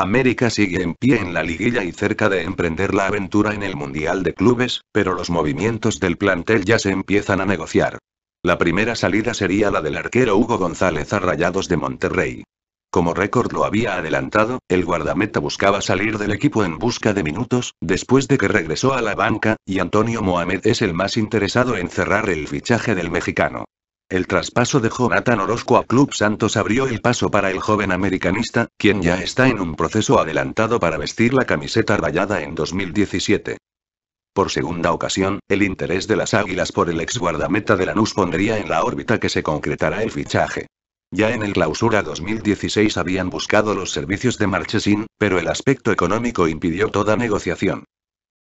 América sigue en pie en la liguilla y cerca de emprender la aventura en el Mundial de Clubes, pero los movimientos del plantel ya se empiezan a negociar. La primera salida sería la del arquero Hugo González a Rayados de Monterrey. Como récord lo había adelantado, el guardameta buscaba salir del equipo en busca de minutos, después de que regresó a la banca, y Antonio Mohamed es el más interesado en cerrar el fichaje del mexicano. El traspaso de Jonathan Orozco a Club Santos abrió el paso para el joven americanista, quien ya está en un proceso adelantado para vestir la camiseta rayada en 2017. Por segunda ocasión, el interés de las Águilas por el ex guardameta de Lanús pondría en la órbita que se concretará el fichaje. Ya en el clausura 2016 habían buscado los servicios de Marchesín, pero el aspecto económico impidió toda negociación.